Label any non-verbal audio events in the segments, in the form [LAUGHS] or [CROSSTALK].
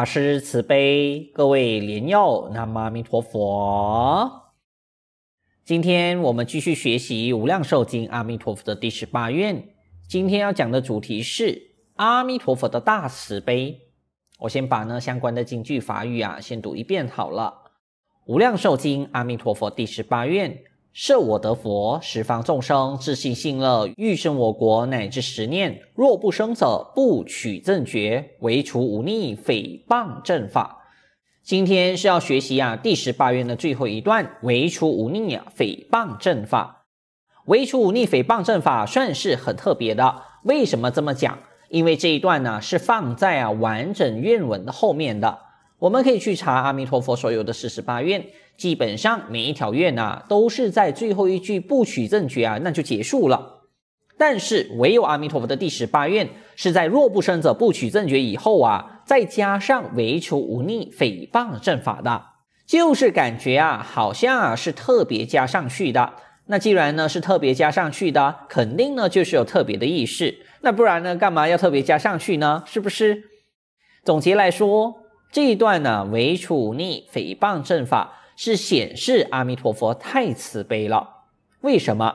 法师慈悲，各位莲友，南无阿弥陀佛。今天我们继续学习《无量寿经》阿弥陀佛的第十八愿。今天要讲的主题是阿弥陀佛的大慈悲。我先把呢相关的经句法语啊先读一遍好了，《无量寿经》阿弥陀佛第十八愿。设我得佛，十方众生，自信信乐，欲生我国，乃至十念，若不生者，不取正觉。唯除无逆，诽谤正法。今天是要学习啊，第十八愿的最后一段，唯除无逆啊，诽谤正法。唯除无逆诽谤正法算是很特别的，为什么这么讲？因为这一段呢，是放在啊完整愿文的后面的。我们可以去查阿弥陀佛所有的四十八愿，基本上每一条愿呐都是在最后一句不取正觉啊，那就结束了。但是唯有阿弥陀佛的第十八愿是在若不生者不取正觉以后啊，再加上唯求无逆诽谤正法的，就是感觉啊好像啊是特别加上去的。那既然呢是特别加上去的，肯定呢就是有特别的意识，那不然呢干嘛要特别加上去呢？是不是？总结来说。这一段呢，唯处逆诽谤正法是显示阿弥陀佛太慈悲了。为什么？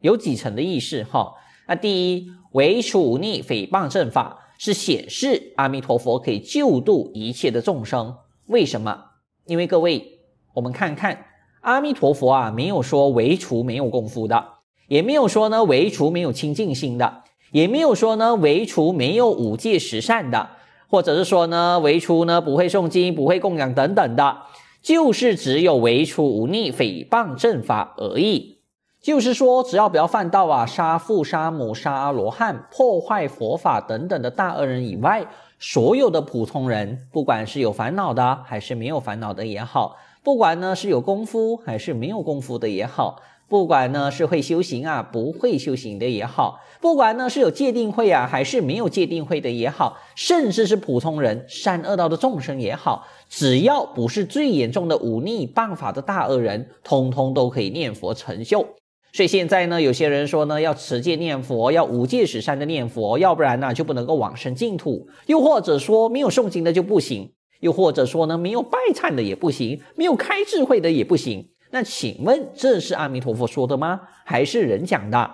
有几层的意思哈。那第一，唯处逆诽谤正法是显示阿弥陀佛可以救度一切的众生。为什么？因为各位，我们看看阿弥陀佛啊，没有说唯除没有功夫的，也没有说呢唯除没有清净心的，也没有说呢唯除没有五戒十善的。或者是说呢，为出呢不会诵经，不会供养等等的，就是只有为出无逆诽谤正法而已。就是说，只要不要犯道啊，杀父杀母杀罗汉，破坏佛法等等的大恶人以外，所有的普通人，不管是有烦恼的还是没有烦恼的也好，不管呢是有功夫还是没有功夫的也好。不管呢是会修行啊，不会修行的也好；不管呢是有戒定慧啊，还是没有戒定慧的也好；甚至是普通人、善恶道的众生也好，只要不是最严重的忤逆谤法的大恶人，通通都可以念佛成就。所以现在呢，有些人说呢，要持戒念佛，要无戒十善的念佛，要不然呢就不能够往生净土；又或者说没有诵经的就不行；又或者说呢没有拜忏的也不行，没有开智慧的也不行。那请问这是阿弥陀佛说的吗？还是人讲的？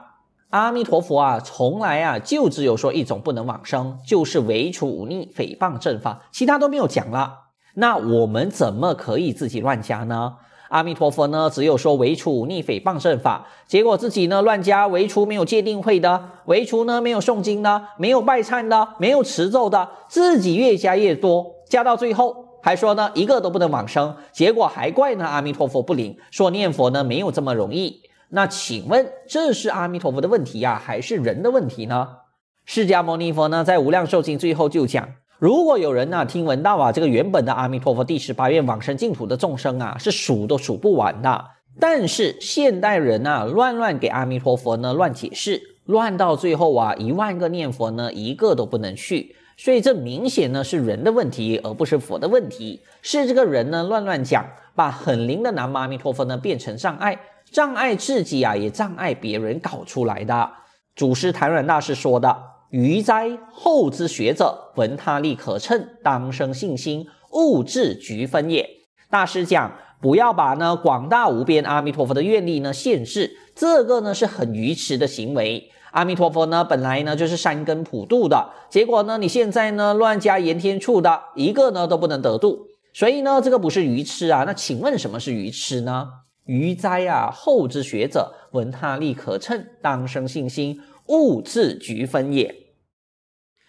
阿弥陀佛啊，从来啊就只有说一种不能往生，就是唯除忤逆诽谤正法，其他都没有讲了。那我们怎么可以自己乱加呢？阿弥陀佛呢，只有说唯除忤逆诽谤正法，结果自己呢乱加，唯除没有戒定慧的，唯除呢没有诵经的，没有拜忏的，没有持咒的，自己越加越多，加到最后。还说呢，一个都不能往生，结果还怪呢，阿弥陀佛不灵，说念佛呢没有这么容易。那请问这是阿弥陀佛的问题呀，还是人的问题呢？释迦牟尼佛呢，在无量寿经最后就讲，如果有人呢听闻到啊这个原本的阿弥陀佛第十八愿往生净土的众生啊，是数都数不完的。但是现代人呢，乱乱给阿弥陀佛呢乱解释，乱到最后啊，一万个念佛呢，一个都不能去。所以这明显呢是人的问题，而不是佛的问题。是这个人呢乱乱讲，把很灵的南无阿弥陀佛呢变成障碍，障碍自己啊，也障碍别人搞出来的。祖师谭软大师说的：“余哉后之学者，闻他力可乘，当生信心，勿致局分也。”大师讲，不要把呢广大无边阿弥陀佛的愿力呢限制，这个呢是很愚痴的行为。阿弥陀佛呢，本来呢就是山根普度的结果呢，你现在呢乱加言天处的一个呢都不能得度，所以呢这个不是愚痴啊。那请问什么是愚痴呢？愚哉啊！后之学者闻他力可称，当生信心，勿自局分也。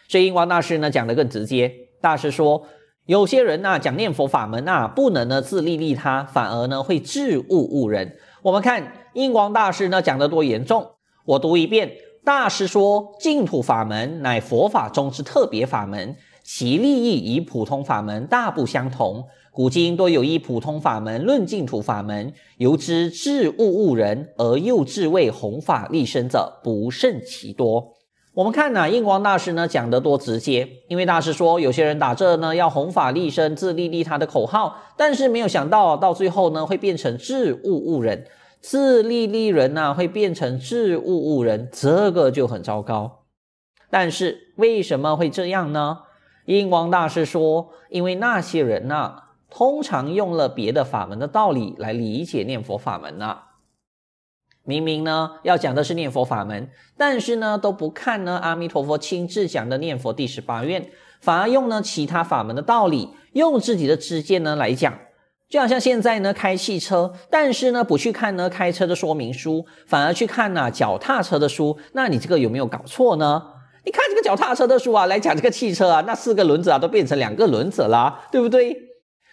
所以印光大师呢讲的更直接，大师说有些人呐讲念佛法门啊，不能呢自利利他，反而呢会自误误人。我们看印光大师呢讲的多严重，我读一遍。大师说，净土法门乃佛法中之特别法门，其利益与普通法门大不相同。古今多有一普通法门论净土法门，由之至物悟人，而又至为弘法利身者不胜其多。我们看呐，印光大师呢讲得多直接，因为大师说，有些人打着呢要弘法利身、自利利他的口号，但是没有想到到最后呢会变成致物悟人。自利利人呢，会变成自误误人，这个就很糟糕。但是为什么会这样呢？印光大师说，因为那些人呢，通常用了别的法门的道理来理解念佛法门呢。明明呢要讲的是念佛法门，但是呢都不看呢阿弥陀佛亲自讲的念佛第十八愿，反而用了其他法门的道理，用自己的知见呢来讲。就好像现在呢，开汽车，但是呢不去看呢开车的说明书，反而去看了脚踏车的书，那你这个有没有搞错呢？你看这个脚踏车的书啊，来讲这个汽车啊，那四个轮子啊都变成两个轮子啦，对不对？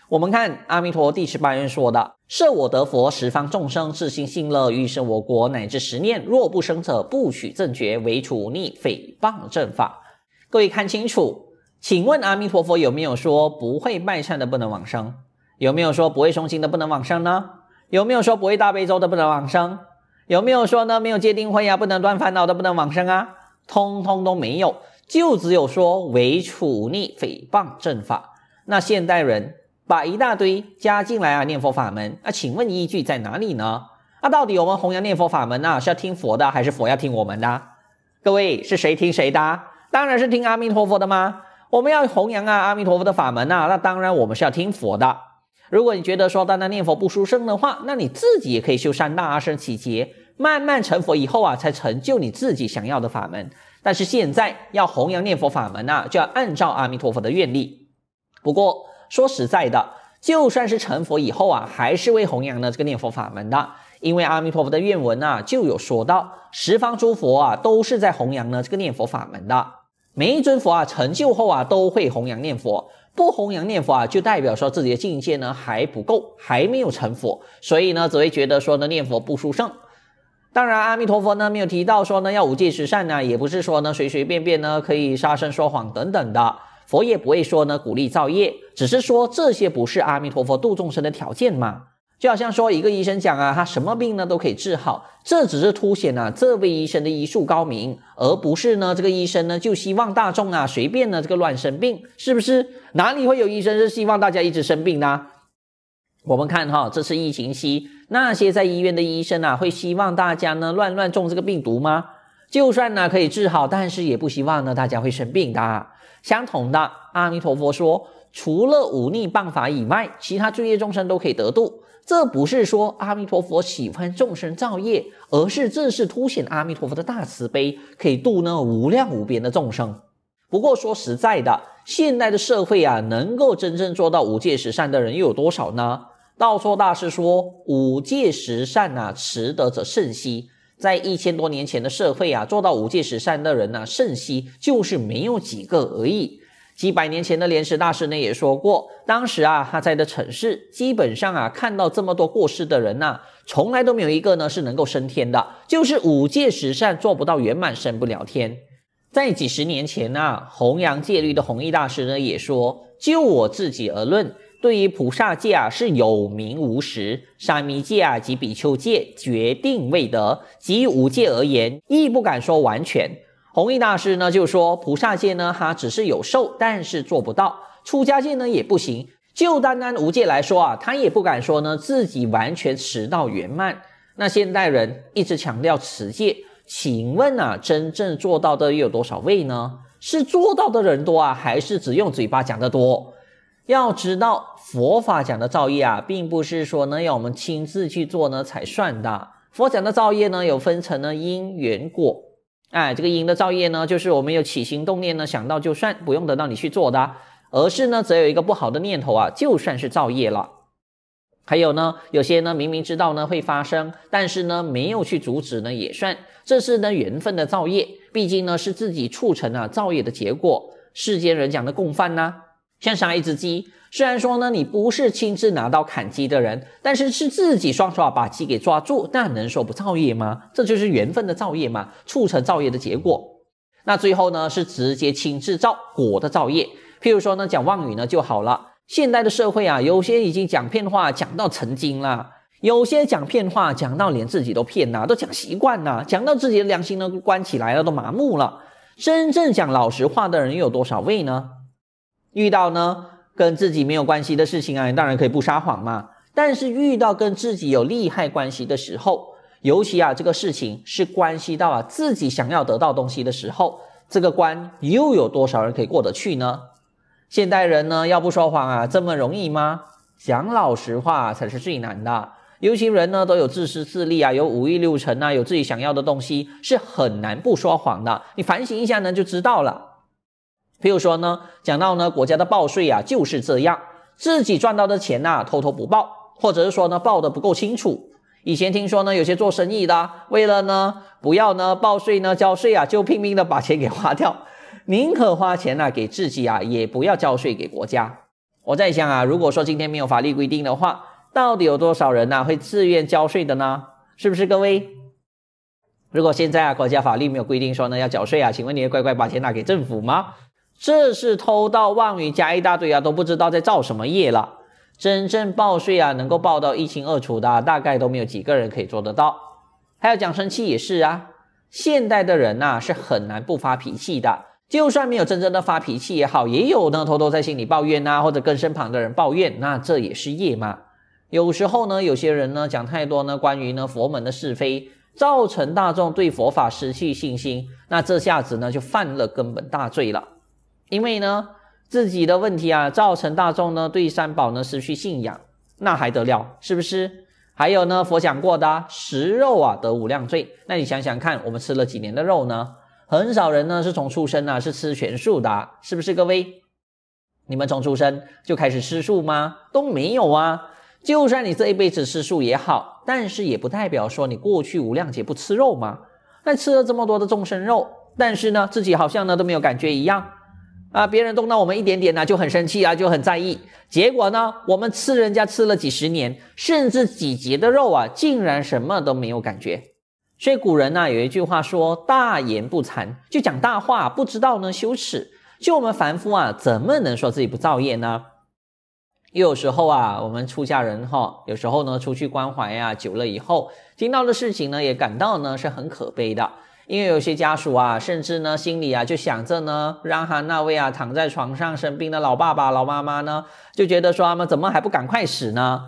我们看阿弥陀第十八愿说的：设我得佛，十方众生，信心信乐，欲生我国，乃至十念，若不生者，不取正觉，为处逆诽谤正法。各位看清楚，请问阿弥陀佛有没有说不会拜善的不能往生？有没有说不会修心的不能往生呢？有没有说不会大悲咒的不能往生？有没有说呢没有戒定慧呀不能断烦恼的不能往生啊？通通都没有，就只有说唯处逆诽谤正法。那现代人把一大堆加进来啊，念佛法门。那请问依据在哪里呢？那到底我们弘扬念佛法门啊是要听佛的还是佛要听我们的？各位是谁听谁的？当然是听阿弥陀佛的吗？我们要弘扬啊阿弥陀佛的法门啊，那当然我们是要听佛的。如果你觉得说单单念佛不修生的话，那你自己也可以修三大阿僧祇劫，慢慢成佛以后啊，才成就你自己想要的法门。但是现在要弘扬念佛法门呐，就要按照阿弥陀佛的愿力。不过说实在的，就算是成佛以后啊，还是会弘扬呢这个念佛法门的，因为阿弥陀佛的愿文呐就有说到，十方诸佛啊都是在弘扬呢这个念佛法门的，每一尊佛啊成就后啊都会弘扬念佛。不弘扬念佛啊，就代表说自己的境界呢还不够，还没有成佛。所以呢，只会觉得说呢，念佛不殊胜。当然，阿弥陀佛呢没有提到说呢要五戒十善呢，也不是说呢随随便便呢可以杀生、说谎等等的。佛也不会说呢鼓励造业，只是说这些不是阿弥陀佛度众生的条件嘛。就好像说一个医生讲啊，他什么病呢都可以治好，这只是凸显了这位医生的医术高明，而不是呢这个医生呢就希望大众啊随便呢这个乱生病，是不是？哪里会有医生是希望大家一直生病的？我们看哈，这次疫情期，那些在医院的医生啊，会希望大家呢乱乱中这个病毒吗？就算呢可以治好，但是也不希望呢大家会生病的。相同的，阿弥陀佛说，除了忤逆谤法以外，其他罪业众生都可以得度。这不是说阿弥陀佛喜欢众生造业，而是正是凸显阿弥陀佛的大慈悲，可以度那无量无边的众生。不过说实在的，现代的社会啊，能够真正做到五戒十善的人又有多少呢？道绰大师说：“五戒十善啊，持得者甚稀。在一千多年前的社会啊，做到五戒十善的人呢，甚稀，就是没有几个而已。”几百年前的莲池大师呢也说过，当时啊他在的城市，基本上啊看到这么多过世的人呐，从来都没有一个呢是能够升天的，就是五界十善做不到圆满，升不了天。在几十年前呐，弘扬戒律的弘一大师呢也说，就我自己而论，对于菩萨戒啊是有名无实，沙弥戒啊及比丘戒决定未得，及五戒而言，亦不敢说完全。弘一大师呢就说：“菩萨界呢，他只是有受，但是做不到；出家界呢也不行。就单单无戒来说啊，他也不敢说呢自己完全持到圆满。那现代人一直强调持戒，请问啊，真正做到的有多少位呢？是做到的人多啊，还是只用嘴巴讲的多？要知道佛法讲的造业啊，并不是说呢要我们亲自去做呢才算的。佛讲的造业呢，有分成呢因、缘、果。”哎，这个因的造业呢，就是我们有起心动念呢，想到就算不用得到你去做的，而是呢，则有一个不好的念头啊，就算是造业了。还有呢，有些呢明明知道呢会发生，但是呢没有去阻止呢，也算这是呢缘分的造业，毕竟呢是自己促成了造业的结果。世间人讲的共犯呢，像杀一只鸡。虽然说呢，你不是亲自拿刀砍鸡的人，但是是自己双手把鸡给抓住，那能说不造业吗？这就是缘分的造业嘛，促成造业的结果。那最后呢，是直接亲自造果的造业。譬如说呢，讲妄语呢就好了。现代的社会啊，有些已经讲骗话讲到成精啦，有些讲骗话讲到连自己都骗呐，都讲习惯啦，讲到自己的良心都关起来了，都麻木了。真正讲老实话的人又有多少位呢？遇到呢？跟自己没有关系的事情啊，你当然可以不撒谎嘛。但是遇到跟自己有利害关系的时候，尤其啊这个事情是关系到啊自己想要得到东西的时候，这个关又有多少人可以过得去呢？现代人呢要不说谎啊这么容易吗？讲老实话才是最难的。尤其人呢都有自私自利啊，有五欲六尘啊，有自己想要的东西，是很难不说谎的。你反省一下呢，就知道了。譬如说呢，讲到呢国家的报税啊，就是这样，自己赚到的钱呐，偷偷不报，或者是说呢报的不够清楚。以前听说呢，有些做生意的，为了呢不要呢报税呢交税啊，就拼命的把钱给花掉，宁可花钱呐给自己啊，也不要交税给国家。我在想啊，如果说今天没有法律规定的话，到底有多少人呐会自愿交税的呢？是不是各位？如果现在啊国家法律没有规定说呢要缴税啊，请问你会乖乖把钱拿给政府吗？这是偷盗妄语加一大堆啊，都不知道在造什么业了。真正报税啊，能够报到一清二楚的，大概都没有几个人可以做得到。还有讲生气也是啊，现代的人呐是很难不发脾气的，就算没有真正的发脾气也好，也有呢偷偷在心里抱怨呐，或者跟身旁的人抱怨，那这也是业嘛。有时候呢，有些人呢讲太多呢关于呢佛门的是非，造成大众对佛法失去信心，那这下子呢就犯了根本大罪了。因为呢，自己的问题啊，造成大众呢对三宝呢失去信仰，那还得了？是不是？还有呢，佛讲过的食肉啊得无量罪。那你想想看，我们吃了几年的肉呢？很少人呢是从出生啊是吃全素的，是不是各位？你们从出生就开始吃素吗？都没有啊。就算你这一辈子吃素也好，但是也不代表说你过去无量劫不吃肉吗？那吃了这么多的众生肉，但是呢自己好像呢都没有感觉一样。啊，别人动到我们一点点呢，就很生气啊，就很在意。结果呢，我们吃人家吃了几十年，甚至几节的肉啊，竟然什么都没有感觉。所以古人呢有一句话说：“大言不惭”，就讲大话，不知道呢羞耻。就我们凡夫啊，怎么能说自己不造业呢？有时候啊，我们出家人哈，有时候呢出去关怀呀，久了以后听到的事情呢，也感到呢是很可悲的。因为有些家属啊，甚至呢心里啊就想着呢，让哈那位啊躺在床上生病的老爸爸、老妈妈呢，就觉得说他们怎么还不赶快死呢？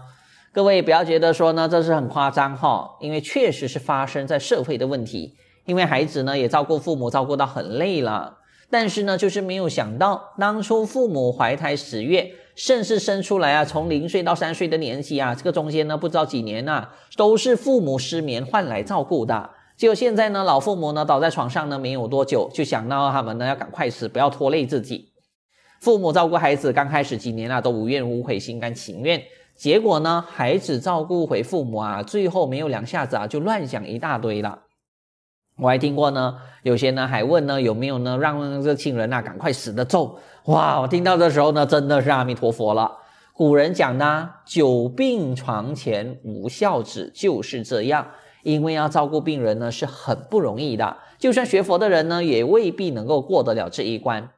各位不要觉得说呢这是很夸张哈，因为确实是发生在社会的问题。因为孩子呢也照顾父母，照顾到很累了，但是呢就是没有想到，当初父母怀胎十月，甚至生出来啊，从零岁到三岁的年纪啊，这个中间呢不知道几年呐，都是父母失眠换来照顾的。就现在呢，老父母呢倒在床上呢，没有多久就想到他们呢要赶快死，不要拖累自己。父母照顾孩子，刚开始几年啊都无怨无悔，心甘情愿。结果呢，孩子照顾回父母啊，最后没有两下子啊，就乱想一大堆了。我还听过呢，有些呢还问呢有没有呢让这亲人啊赶快死的咒哇！我听到的时候呢，真的是阿弥陀佛了。古人讲呢，久病床前无孝子就是这样。因为要照顾病人呢，是很不容易的。就算学佛的人呢，也未必能够过得了这一关。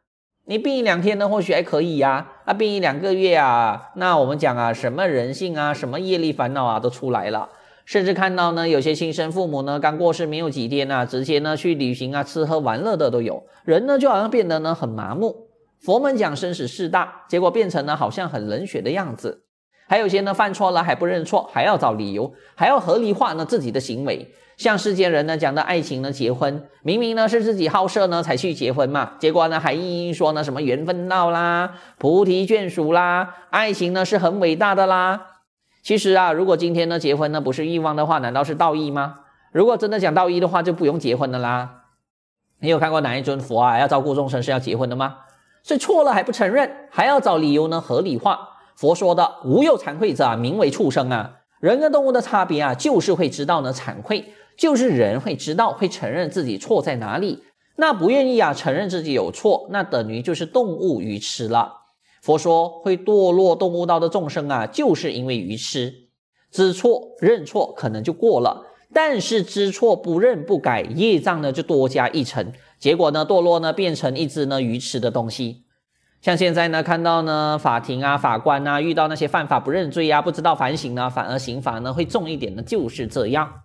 你病一两天呢，或许还可以呀。啊，病一两个月啊，那我们讲啊，什么人性啊，什么业力烦恼啊，都出来了。甚至看到呢，有些亲生父母呢，刚过世没有几天啊，直接呢去旅行啊，吃喝玩乐的都有。人呢，就好像变得呢很麻木。佛门讲生死事大，结果变成了好像很冷血的样子。还有些呢，犯错了还不认错，还要找理由，还要合理化呢自己的行为。像世间人呢，讲的爱情呢，结婚明明呢是自己好色呢才去结婚嘛，结果呢还硬硬说呢什么缘分到啦，菩提眷属啦，爱情呢是很伟大的啦。其实啊，如果今天呢结婚呢不是欲望的话，难道是道义吗？如果真的讲道义的话，就不用结婚的啦。你有看过哪一尊佛啊要照顾众生是要结婚的吗？所以错了还不承认，还要找理由呢，合理化。佛说的无有惭愧者，名为畜生啊。人跟动物的差别啊，就是会知道呢，惭愧就是人会知道，会承认自己错在哪里。那不愿意啊，承认自己有错，那等于就是动物愚痴了。佛说会堕落动物道的众生啊，就是因为愚痴。知错认错可能就过了，但是知错不认不改，业障呢就多加一层，结果呢堕落呢变成一只呢愚痴的东西。像现在呢，看到呢，法庭啊，法官啊，遇到那些犯法不认罪呀，不知道反省呢，反而刑罚呢会重一点呢，就是这样。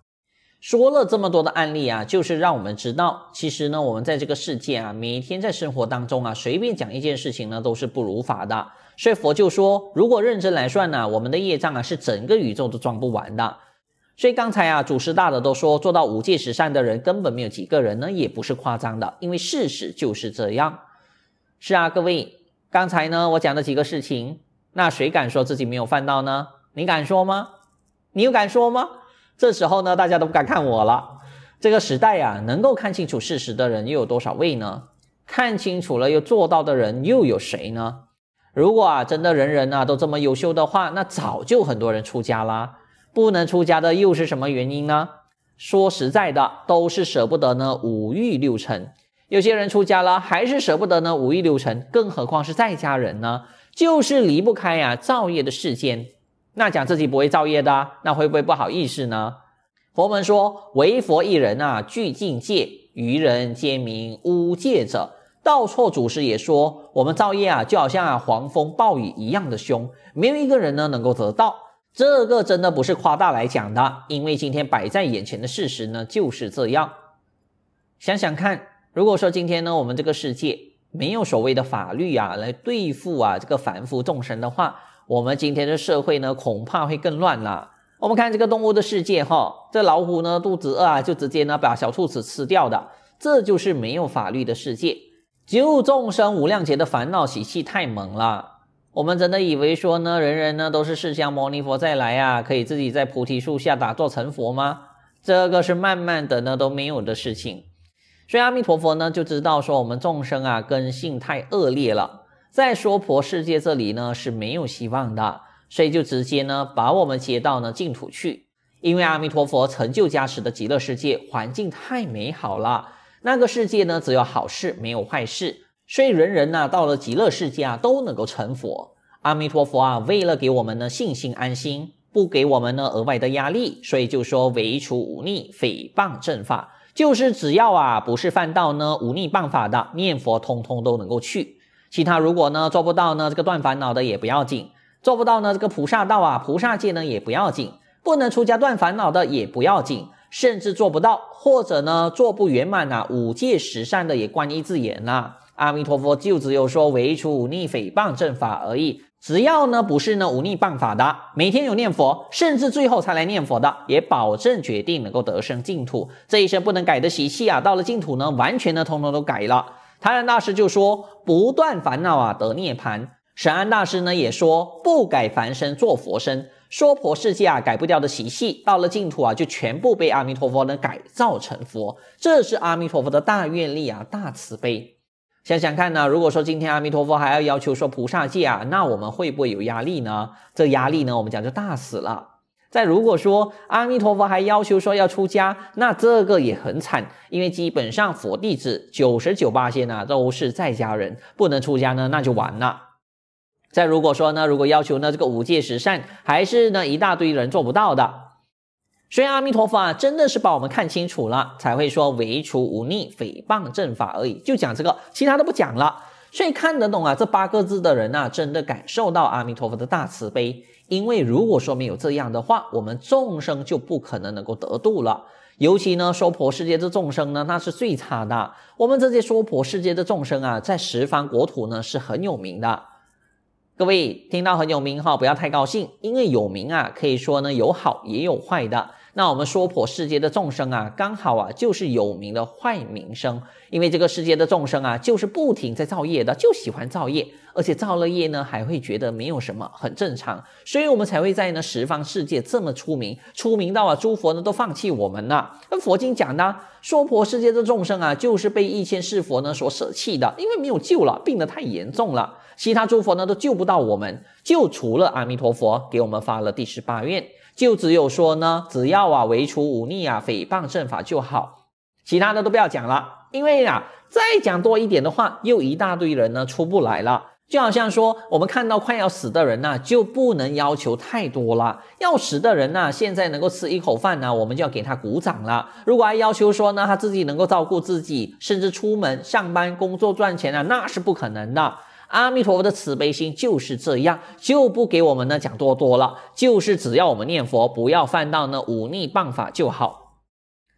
说了这么多的案例啊，就是让我们知道，其实呢，我们在这个世界啊，每天在生活当中啊，随便讲一件事情呢，都是不如法的。所以佛就说，如果认真来算呢，我们的业障啊，是整个宇宙都装不完的。所以刚才啊，主持大的都说，做到五戒十善的人根本没有几个人呢，也不是夸张的，因为事实就是这样。是啊，各位。刚才呢，我讲的几个事情，那谁敢说自己没有犯到呢？你敢说吗？你又敢说吗？这时候呢，大家都不敢看我了。这个时代呀，能够看清楚事实的人又有多少位呢？看清楚了又做到的人又有谁呢？如果啊，真的人人呢都这么优秀的话，那早就很多人出家啦。不能出家的又是什么原因呢？说实在的，都是舍不得呢，五欲六尘。有些人出家了还是舍不得呢，五欲六尘，更何况是在家人呢，就是离不开呀，造业的世间。那讲自己不会造业的，那会不会不好意思呢？佛门说，唯佛一人啊，具境界，愚人皆名污戒者。道错祖师也说，我们造业啊，就好像啊狂风暴雨一样的凶，没有一个人呢能够得到。这个真的不是夸大来讲的，因为今天摆在眼前的事实呢就是这样。想想看。如果说今天呢，我们这个世界没有所谓的法律啊，来对付啊这个凡夫众生的话，我们今天的社会呢，恐怕会更乱了。我们看这个动物的世界哈，这老虎呢肚子饿啊，就直接呢把小兔子吃掉的，这就是没有法律的世界。只有众生无量劫的烦恼习气太猛了，我们真的以为说呢，人人呢都是释迦牟尼佛再来啊，可以自己在菩提树下打坐成佛吗？这个是慢慢的呢都没有的事情。所以阿弥陀佛呢就知道说我们众生啊根性太恶劣了，在娑婆世界这里呢是没有希望的，所以就直接呢把我们接到呢净土去。因为阿弥陀佛成就加持的极乐世界环境太美好了，那个世界呢只有好事没有坏事，所以人人呢到了极乐世界啊都能够成佛。阿弥陀佛啊为了给我们呢信心安心，不给我们呢额外的压力，所以就说唯除忤逆诽谤正法。就是只要啊，不是犯到呢忤逆谤法的念佛，通通都能够去。其他如果呢做不到呢，这个断烦恼的也不要紧；做不到呢，这个菩萨道啊，菩萨界呢也不要紧；不能出家断烦恼的也不要紧，甚至做不到或者呢做不圆满啊，五戒十善的也观一字眼呐。阿弥陀佛，就只有说唯除忤逆诽谤正法而已。只要呢不是呢忤逆办法的，每天有念佛，甚至最后才来念佛的，也保证决定能够得生净土。这一生不能改的习气啊，到了净土呢，完全呢通通都改了。唐人大师就说：“不断烦恼啊，得涅槃。”神安大师呢也说：“不改凡身做佛身。”娑婆世界啊改不掉的习气，到了净土啊就全部被阿弥陀佛呢改造成佛。这是阿弥陀佛的大愿力啊，大慈悲。想想看呢，如果说今天阿弥陀佛还要要求说菩萨戒啊，那我们会不会有压力呢？这压力呢，我们讲就大死了。再如果说阿弥陀佛还要求说要出家，那这个也很惨，因为基本上佛弟子九十九八仙呢都是在家人，不能出家呢，那就完了。再如果说呢，如果要求呢这个五戒十善，还是呢一大堆人做不到的。所以阿弥陀佛啊，真的是把我们看清楚了，才会说唯除无逆诽谤正法而已，就讲这个，其他都不讲了。所以看得懂啊这八个字的人呐，真的感受到阿弥陀佛的大慈悲。因为如果说没有这样的话，我们众生就不可能能够得度了。尤其呢，娑婆世界的众生呢，那是最差的。我们这些娑婆世界的众生啊，在十方国土呢是很有名的。各位听到很有名哈，不要太高兴，因为有名啊，可以说呢有好也有坏的。那我们娑婆世界的众生啊，刚好啊，就是有名的坏名声，因为这个世界的众生啊，就是不停在造业的，就喜欢造业，而且造了业呢，还会觉得没有什么，很正常，所以我们才会在呢十方世界这么出名，出名到啊，诸佛呢都放弃我们了。那佛经讲呢，娑婆世界的众生啊，就是被一千世佛呢所舍弃的，因为没有救了，病得太严重了，其他诸佛呢都救不到我们，就除了阿弥陀佛给我们发了第十八愿。就只有说呢，只要啊，违除忤逆啊，诽谤正法就好，其他的都不要讲了，因为啊，再讲多一点的话，又一大堆人呢出不来了。就好像说，我们看到快要死的人呢，就不能要求太多了。要死的人呢，现在能够吃一口饭呢，我们就要给他鼓掌了。如果还要求说呢，他自己能够照顾自己，甚至出门上班工作赚钱啊，那是不可能的。阿弥陀佛的慈悲心就是这样，就不给我们呢讲多多了，就是只要我们念佛，不要犯到呢忤逆谤法就好。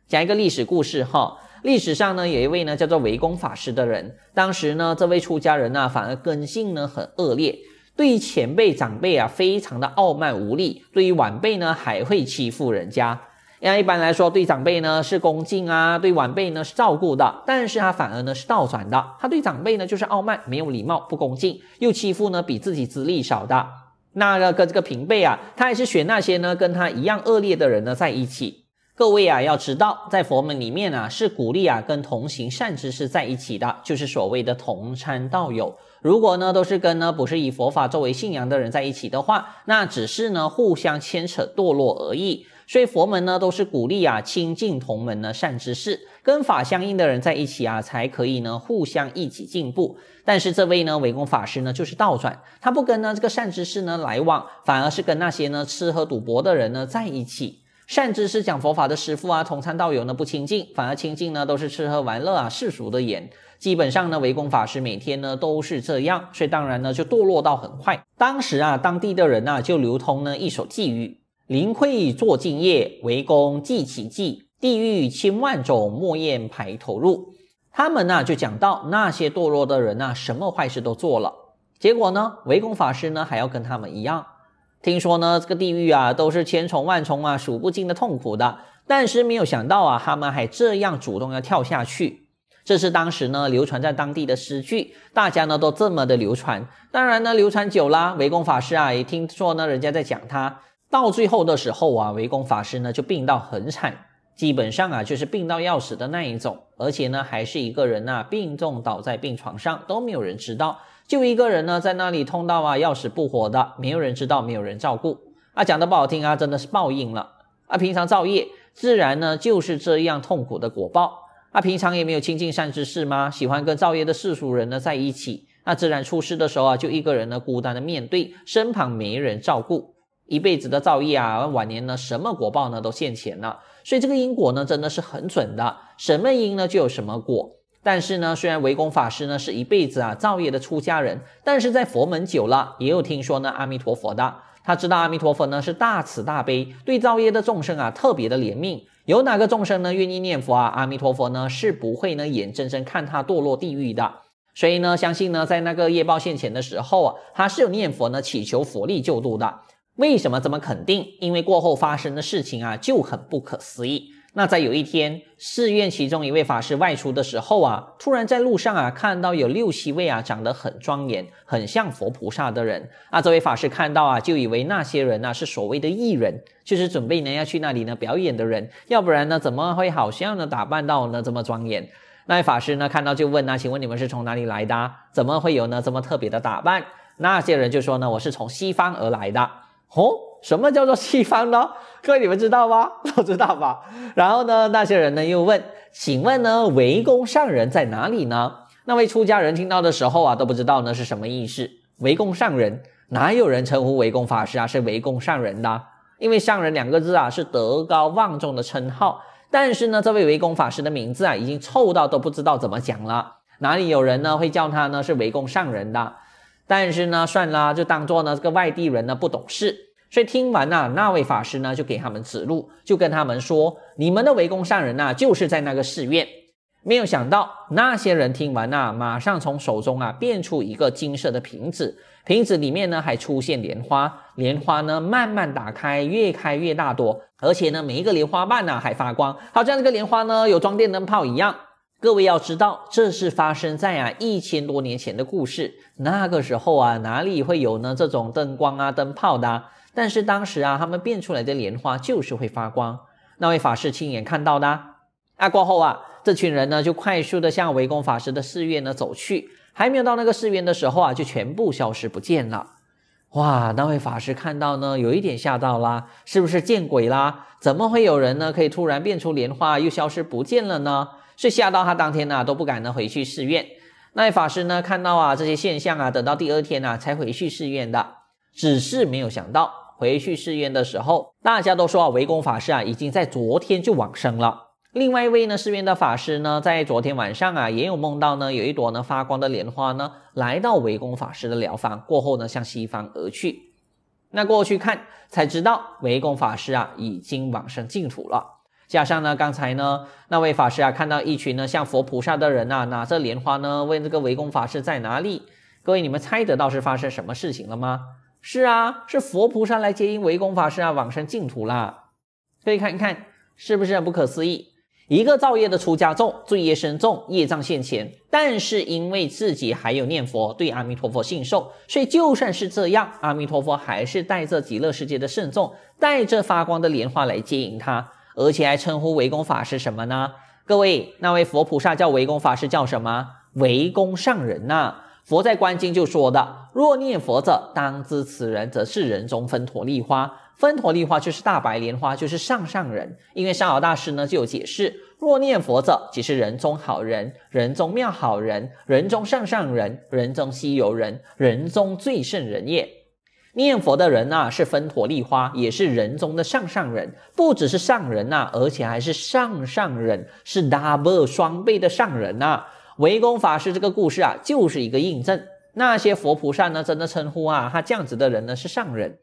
讲一个历史故事哈，历史上呢有一位呢叫做维公法师的人，当时呢这位出家人呢反而根性呢很恶劣，对于前辈长辈啊非常的傲慢无礼，对于晚辈呢还会欺负人家。那一般来说对长辈呢是恭敬啊，对晚辈呢是照顾的，但是他反而呢是倒转的，他对长辈呢就是傲慢，没有礼貌，不恭敬，又欺负呢比自己资历少的。那跟这个平辈啊，他还是选那些呢跟他一样恶劣的人呢在一起。各位啊，要知道在佛门里面啊，是鼓励啊跟同行善知识在一起的，就是所谓的同参道友。如果呢都是跟呢不是以佛法作为信仰的人在一起的话，那只是呢互相牵扯堕落而已。所以佛门呢，都是鼓励啊，亲近同门呢，善知识，跟法相应的人在一起啊，才可以呢，互相一起进步。但是这位呢，维公法师呢，就是倒转，他不跟呢这个善知识呢来往，反而是跟那些呢吃喝赌博的人呢在一起。善知识讲佛法的师父啊，从参到友呢不亲近，反而亲近呢都是吃喝玩乐啊世俗的言。基本上呢，维公法师每天呢都是这样，所以当然呢就堕落到很快。当时啊，当地的人啊就流通呢一首寄语。临愧做敬业，为公记其迹。地狱千万种，莫厌排头入。他们呢就讲到那些堕落的人呢，什么坏事都做了，结果呢，维公法师呢还要跟他们一样。听说呢，这个地狱啊都是千重万重啊，数不尽的痛苦的。但是没有想到啊，他们还这样主动要跳下去。这是当时呢流传在当地的诗句，大家呢都这么的流传。当然呢，流传久了，维公法师啊也听说呢，人家在讲他。到最后的时候啊，围攻法师呢就病到很惨，基本上啊就是病到要死的那一种，而且呢还是一个人呐，病重倒在病床上都没有人知道，就一个人呢在那里痛到啊要死不活的，没有人知道，没有人照顾啊。讲的不好听啊，真的是报应了啊。平常造业，自然呢就是这样痛苦的果报啊。平常也没有亲近善之事吗？喜欢跟造业的世俗人呢在一起，那自然出事的时候啊，就一个人呢孤单的面对，身旁没人照顾。一辈子的造业啊，晚年呢什么果报呢都现前了，所以这个因果呢真的是很准的，什么因呢就有什么果。但是呢，虽然维公法师呢是一辈子啊造业的出家人，但是在佛门久了，也有听说呢阿弥陀佛的，他知道阿弥陀佛呢是大慈大悲，对造业的众生啊特别的怜悯，有哪个众生呢愿意念佛啊阿弥陀佛呢是不会呢眼睁睁看他堕落地狱的，所以呢相信呢在那个业报现前的时候啊，他是有念佛呢祈求佛力救度的。为什么这么肯定？因为过后发生的事情啊就很不可思议。那在有一天寺院其中一位法师外出的时候啊，突然在路上啊看到有六七位啊长得很庄严，很像佛菩萨的人。啊，这位法师看到啊就以为那些人呢是所谓的艺人，就是准备呢要去那里呢表演的人，要不然呢怎么会好像呢打扮到呢这么庄严？那位法师呢看到就问：那请问你们是从哪里来的？怎么会有呢这么特别的打扮？那些人就说呢我是从西方而来的。哦，什么叫做西方呢？[LAUGHS] 各位你们知道吗？都 [LAUGHS] 知道吧？然后呢，那些人呢又问：“请问呢，围攻上人在哪里呢？”那位出家人听到的时候啊，都不知道呢是什么意思。围攻上人哪有人称呼围攻法师啊？是围攻上人的，因为上人两个字啊是德高望重的称号。但是呢，这位围攻法师的名字啊已经臭到都不知道怎么讲了。哪里有人呢会叫他呢是围攻上人的？但是呢，算了，就当做呢这个外地人呢不懂事，所以听完呐，那位法师呢就给他们指路，就跟他们说你们的围攻上人呐就是在那个寺院。没有想到那些人听完啊，马上从手中啊变出一个金色的瓶子，瓶子里面呢还出现莲花，莲花呢慢慢打开，越开越大朵，而且呢每一个莲花瓣呐还发光，好这个莲花呢有装电灯泡一样。各位要知道，这是发生在啊一千多年前的故事。那个时候啊，哪里会有呢这种灯光啊、灯泡的？但是当时啊，他们变出来的莲花就是会发光。那位法师亲眼看到的。啊过后啊，这群人呢就快速的向维公法师的寺院呢走去。还没有到那个寺院的时候啊，就全部消失不见了。哇！那位法师看到呢，有一点吓到啦，是不是见鬼啦？怎么会有人呢可以突然变出莲花又消失不见了呢？是吓到他当天呢都不敢呢回去寺院，那法师呢看到啊这些现象啊，等到第二天呢才回去寺院的，只是没有想到回去寺院的时候，大家都说啊维公法师啊已经在昨天就往生了。另外一位呢寺院的法师呢在昨天晚上啊也有梦到呢有一朵呢发光的莲花呢来到维公法师的疗房过后呢向西方而去，那过去看才知道维公法师啊已经往生净土了。加上呢，刚才呢那位法师啊，看到一群呢像佛菩萨的人啊，拿着莲花呢，问这个维公法师在哪里？各位，你们猜得到是发生什么事情了吗？是啊，是佛菩萨来接应围公法师啊往生净土啦。可以看一看，是不是不可思议？一个造业的出家众，罪业深重，业障现前，但是因为自己还有念佛，对阿弥陀佛信受，所以就算是这样，阿弥陀佛还是带着极乐世界的圣众，带着发光的莲花来接引他。而且还称呼围攻法师什么呢？各位，那位佛菩萨叫围攻法师叫什么？围攻上人呐。佛在《观经》就说的：“若念佛者，当知此人则是人中分陀利花，分陀利花就是大白莲花，就是上上人。”因为善老大师呢就有解释：“若念佛者，即是人中好人，人中妙好人，人中上上人，人中西游人，人中最胜人也。”念佛的人呐，是分陀利花，也是人中的上上人。不只是上人呐，而且还是上上人，是 double 双倍的上人呐。维攻法师这个故事啊，就是一个印证。那些佛菩萨呢，真的称呼啊，他这样子的人呢，是上人。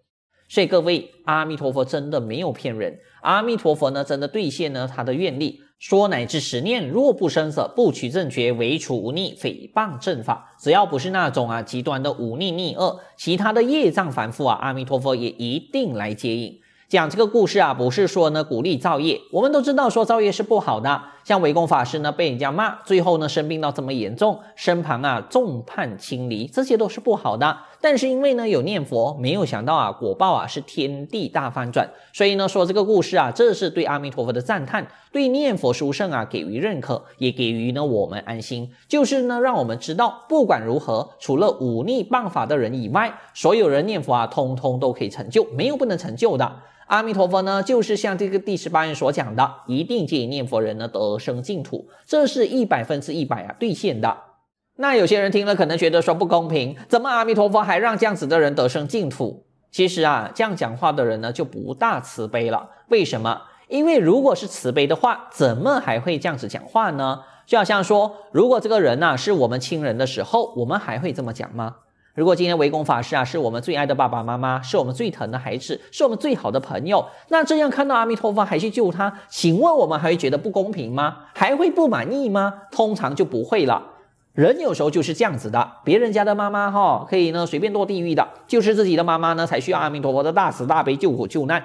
所以各位，阿弥陀佛真的没有骗人，阿弥陀佛呢，真的兑现了他的愿力。说乃至十念，若不生色，不取正觉，唯除无逆诽谤正法。只要不是那种啊极端的忤逆逆恶，其他的业障凡夫啊，阿弥陀佛也一定来接引。讲这个故事啊，不是说呢鼓励造业，我们都知道说造业是不好的。像围攻法师呢，被人家骂，最后呢生病到这么严重，身旁啊众叛亲离，这些都是不好的。但是因为呢有念佛，没有想到啊果报啊是天地大翻转，所以呢说这个故事啊，这是对阿弥陀佛的赞叹，对念佛殊胜啊给予认可，也给予呢我们安心，就是呢让我们知道，不管如何，除了忤逆谤法的人以外，所有人念佛啊，通通都可以成就，没有不能成就的。阿弥陀佛呢，就是像这个第十八愿所讲的，一定建议念佛人呢得生净土，这是一百分之一百啊兑现的。那有些人听了可能觉得说不公平，怎么阿弥陀佛还让这样子的人得生净土？其实啊，这样讲话的人呢就不大慈悲了。为什么？因为如果是慈悲的话，怎么还会这样子讲话呢？就好像说，如果这个人呐是我们亲人的时候，我们还会这么讲吗？如果今天围攻法师啊，是我们最爱的爸爸妈妈，是我们最疼的孩子，是我们最好的朋友，那这样看到阿弥陀佛还去救他，请问我们还会觉得不公平吗？还会不满意吗？通常就不会了。人有时候就是这样子的，别人家的妈妈哈，可以呢随便落地狱的，就是自己的妈妈呢才需要阿弥陀佛的大慈大悲救苦救难。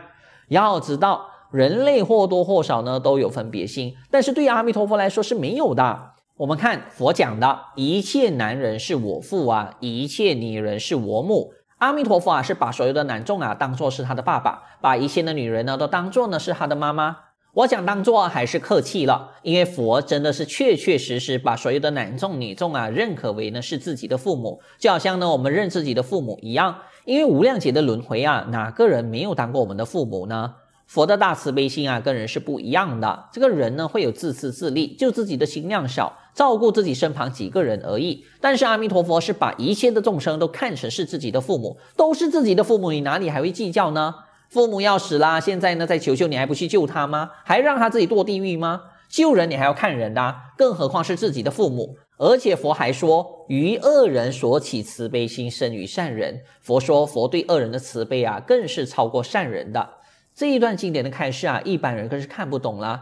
要知道，人类或多或少呢都有分别心，但是对于阿弥陀佛来说是没有的。我们看佛讲的一切男人是我父啊，一切女人是我母。阿弥陀佛啊，是把所有的男众啊当做是他的爸爸，把一切的女人呢都当做呢是他的妈妈。我讲当做还是客气了，因为佛真的是确确实实把所有的男众女众啊认可为呢是自己的父母，就好像呢我们认自己的父母一样。因为无量劫的轮回啊，哪个人没有当过我们的父母呢？佛的大慈悲心啊，跟人是不一样的。这个人呢，会有自私自利，就自己的心量少，照顾自己身旁几个人而已。但是阿弥陀佛是把一切的众生都看成是自己的父母，都是自己的父母，你哪里还会计较呢？父母要死啦，现在呢在求救，你还不去救他吗？还让他自己堕地狱吗？救人你还要看人的，更何况是自己的父母？而且佛还说，于恶人所起慈悲心，生于善人。佛说，佛对恶人的慈悲啊，更是超过善人的。这一段经典的开示啊，一般人可是看不懂了。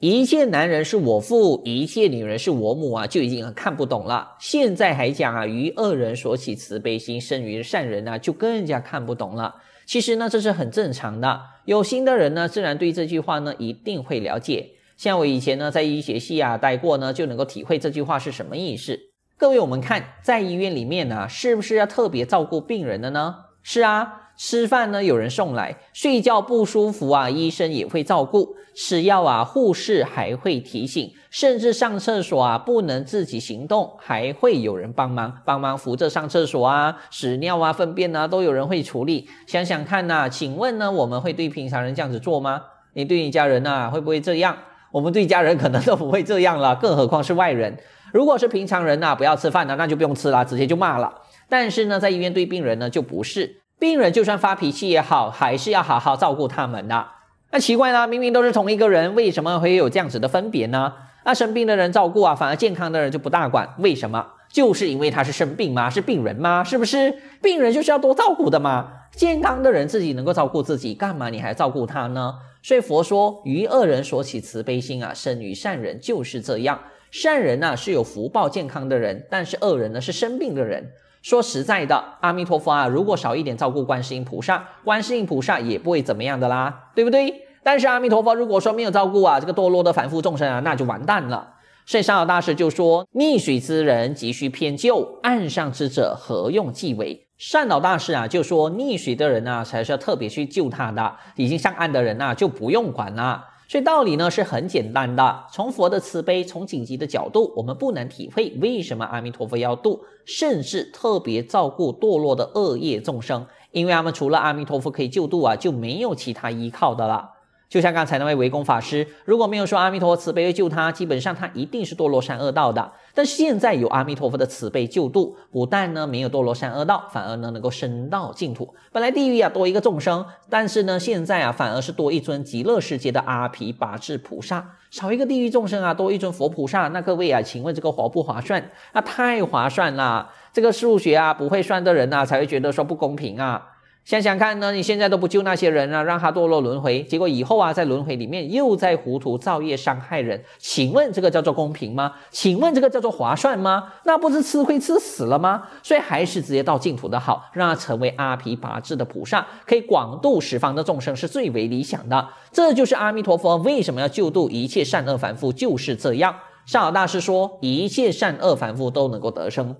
一切男人是我父，一切女人是我母啊，就已经很看不懂了。现在还讲啊，于恶人所起慈悲心，生于善人啊，就更加看不懂了。其实呢，这是很正常的。有心的人呢，自然对这句话呢，一定会了解。像我以前呢，在医学系啊待过呢，就能够体会这句话是什么意思。各位，我们看在医院里面呢，是不是要特别照顾病人的呢？是啊。吃饭呢，有人送来；睡觉不舒服啊，医生也会照顾；吃药啊，护士还会提醒；甚至上厕所啊，不能自己行动，还会有人帮忙，帮忙扶着上厕所啊，屎尿啊、粪便啊，都有人会处理。想想看呐，请问呢，我们会对平常人这样子做吗？你对你家人呐，会不会这样？我们对家人可能都不会这样了，更何况是外人。如果是平常人呐，不要吃饭呢，那就不用吃了，直接就骂了。但是呢，在医院对病人呢，就不是。病人就算发脾气也好，还是要好好照顾他们的。那奇怪呢？明明都是同一个人，为什么会有这样子的分别呢？那生病的人照顾啊，反而健康的人就不大管，为什么？就是因为他是生病吗？是病人吗？是不是？病人就是要多照顾的吗？健康的人自己能够照顾自己，干嘛你还照顾他呢？所以佛说，于恶人所起慈悲心啊，生于善人就是这样。善人呢是有福报、健康的人，但是恶人呢是生病的人。说实在的，阿弥陀佛啊，如果少一点照顾观世音菩萨，观世音菩萨也不会怎么样的啦，对不对？但是阿弥陀佛如果说没有照顾啊，这个堕落的凡夫众生啊，那就完蛋了。善老大师就说，溺水之人急需偏救，岸上之者何用计为？善导大师啊就说，溺水的人啊，才是要特别去救他的，已经上岸的人啊，就不用管了。所以道理呢是很简单的，从佛的慈悲，从紧急的角度，我们不难体会为什么阿弥陀佛要度，甚至特别照顾堕落的恶业众生，因为他们除了阿弥陀佛可以救度啊，就没有其他依靠的了。就像刚才那位围攻法师，如果没有说阿弥陀佛慈悲救他，基本上他一定是堕落善恶道的。但现在有阿弥陀佛的慈悲救度，不但呢没有堕落善恶道，反而呢能够升到净土。本来地狱啊多一个众生，但是呢现在啊反而是多一尊极乐世界的阿毗跋智菩萨，少一个地狱众生啊，多一尊佛菩萨。那各位啊，请问这个划不划算？那太划算啦！这个数学啊不会算的人啊才会觉得说不公平啊。想想看呢，你现在都不救那些人啊，让他堕落轮回，结果以后啊，在轮回里面又在糊涂造业伤害人。请问这个叫做公平吗？请问这个叫做划算吗？那不是吃亏吃死了吗？所以还是直接到净土的好，让他成为阿毗跋致的菩萨，可以广度十方的众生，是最为理想的。这就是阿弥陀佛为什么要救度一切善恶凡夫，就是这样。善尔大师说，一切善恶凡夫都能够得生。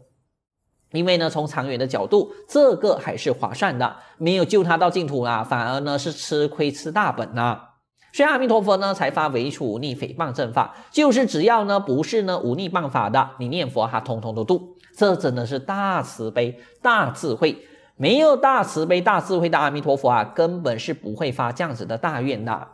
因为呢，从长远的角度，这个还是划算的。没有救他到净土啊，反而呢是吃亏吃大本呐。所以阿弥陀佛呢才发唯除无逆诽谤正法，就是只要呢不是呢无逆谤法的，你念佛哈，通通都度。这真的是大慈悲大智慧。没有大慈悲大智慧的阿弥陀佛啊，根本是不会发这样子的大愿的。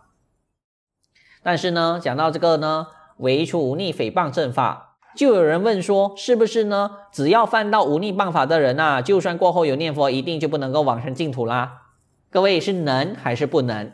但是呢，讲到这个呢，唯除无逆诽谤正法。就有人问说，是不是呢？只要犯到无逆谤法的人呐，就算过后有念佛，一定就不能够往生净土啦？各位是能还是不能？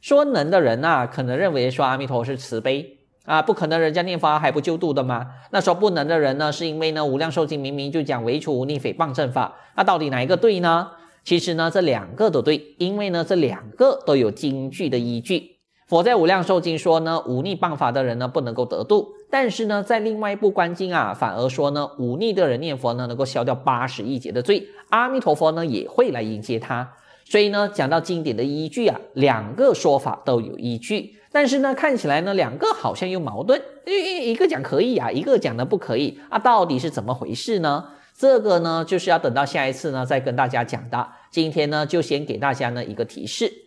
说能的人呐，可能认为说阿弥陀是慈悲啊，不可能人家念佛还不救度的吗？那说不能的人呢，是因为呢《无量寿经》明明就讲唯除无逆诽谤正法，那到底哪一个对呢？其实呢，这两个都对，因为呢，这两个都有经句的依据。佛在无量寿经说呢，忤逆谤法的人呢不能够得度，但是呢，在另外一部观经啊，反而说呢，忤逆的人念佛呢能够消掉八十亿劫的罪，阿弥陀佛呢也会来迎接他。所以呢，讲到经典的依据啊，两个说法都有依据，但是呢，看起来呢，两个好像又矛盾，一一个讲可以啊，一个讲呢不可以啊，到底是怎么回事呢？这个呢，就是要等到下一次呢再跟大家讲的，今天呢就先给大家呢一个提示。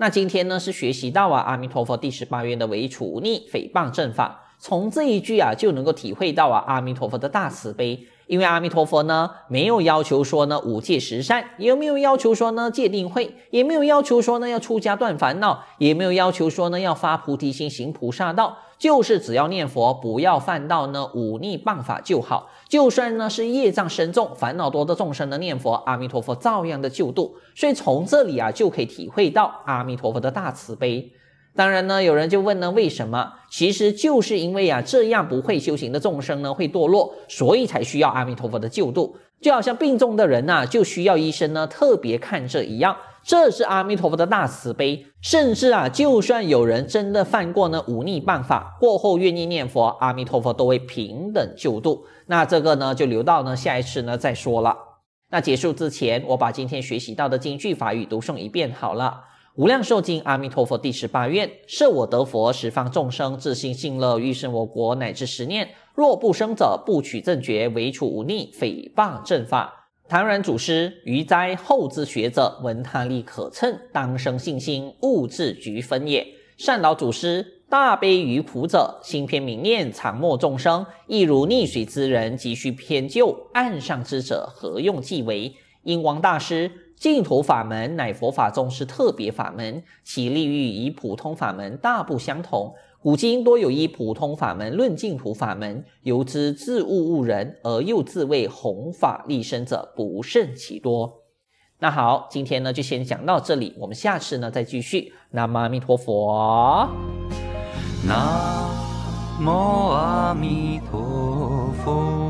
那今天呢是学习到啊，阿弥陀佛第十八愿的唯一逆诽谤正法。从这一句啊，就能够体会到啊，阿弥陀佛的大慈悲。因为阿弥陀佛呢，没有要求说呢五戒十善，也没有要求说呢戒定慧，也没有要求说呢要出家断烦恼，也没有要求说呢要发菩提心行菩萨道。就是只要念佛，不要犯到呢忤逆谤法就好。就算呢是业障深重、烦恼多的众生呢，念佛阿弥陀佛，照样的救度。所以从这里啊，就可以体会到阿弥陀佛的大慈悲。当然呢，有人就问呢，为什么？其实就是因为啊，这样不会修行的众生呢，会堕落，所以才需要阿弥陀佛的救度。就好像病重的人呐，就需要医生呢特别看这一样，这是阿弥陀佛的大慈悲。甚至啊，就算有人真的犯过呢忤逆办法，过后愿意念佛，阿弥陀佛都会平等救度。那这个呢，就留到呢下一次呢再说了。那结束之前，我把今天学习到的京剧法语读诵一遍好了。无量寿经，阿弥陀佛第十八愿，设我得佛，十方众生，自心信乐欲生我国，乃至十念，若不生者，不取正觉。为除无逆诽谤正法，唐然祖师：余哉后之学者，闻他力可称，当生信心，勿自局分也。善导祖师：大悲于苦者，心偏明念，常没众生，亦如溺水之人，急需偏救岸上之者，何用即为？英王大师。净土法门乃佛法中是特别法门，其利益与普通法门大不相同。古今多有一普通法门论净土法门，由之自悟悟人，而又自为弘法立身者不胜其多。那好，今天呢就先讲到这里，我们下次呢再继续。南无阿弥陀佛。南无阿弥陀佛。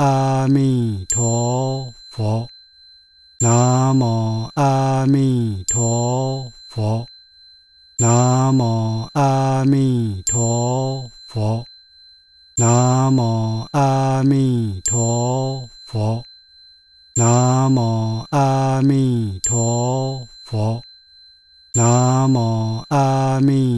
阿弥陀佛，南无阿弥陀佛，南无阿弥陀佛，南无阿弥陀佛，南无阿弥陀佛，南无阿弥。陀佛。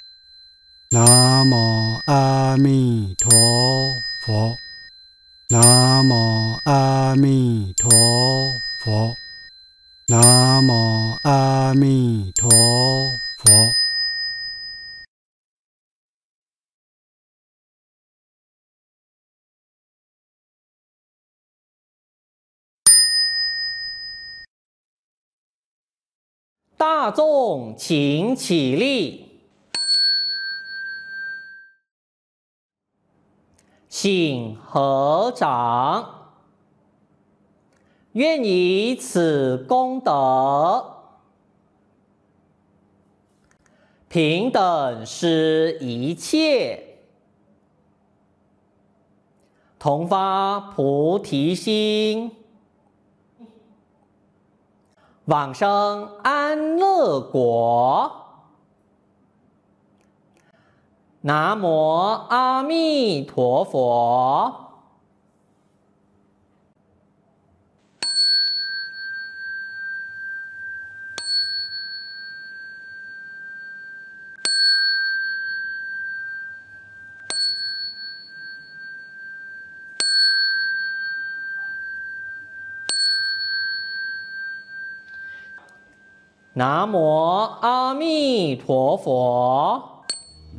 南无阿弥陀佛，南无阿弥陀佛，南无阿弥陀佛。大众，请起立。请合掌，愿以此功德，平等施一切，同发菩提心，往生安乐国。南无阿弥陀佛。南无阿弥陀佛。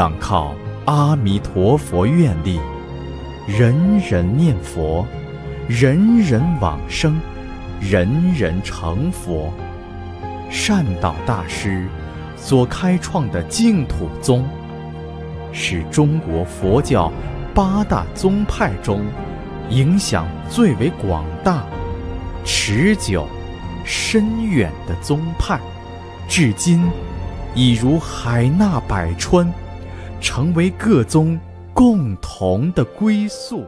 仰靠阿弥陀佛愿力，人人念佛，人人往生，人人成佛。善导大师所开创的净土宗，是中国佛教八大宗派中影响最为广大、持久、深远的宗派，至今已如海纳百川。成为各宗共同的归宿。